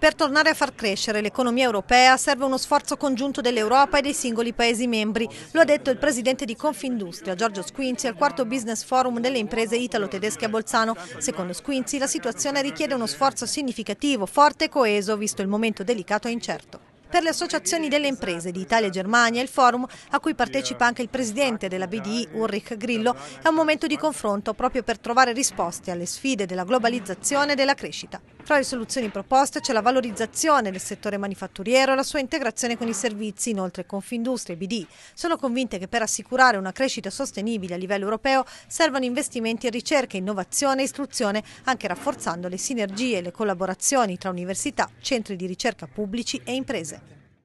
Per tornare a far crescere l'economia europea serve uno sforzo congiunto dell'Europa e dei singoli Paesi membri, lo ha detto il presidente di Confindustria, Giorgio Squinzi, al quarto Business Forum delle imprese italo-tedesche a Bolzano. Secondo Squinzi la situazione richiede uno sforzo significativo, forte e coeso, visto il momento delicato e incerto. Per le associazioni delle imprese di Italia e Germania, il forum, a cui partecipa anche il presidente della BDI, Ulrich Grillo, è un momento di confronto proprio per trovare risposte alle sfide della globalizzazione e della crescita. Fra le soluzioni proposte c'è la valorizzazione del settore manifatturiero e la sua integrazione con i servizi. Inoltre Confindustria e BD sono convinte che per assicurare una crescita sostenibile a livello europeo servano investimenti in ricerca, innovazione e istruzione, anche rafforzando le sinergie e le collaborazioni tra università, centri di ricerca pubblici e imprese.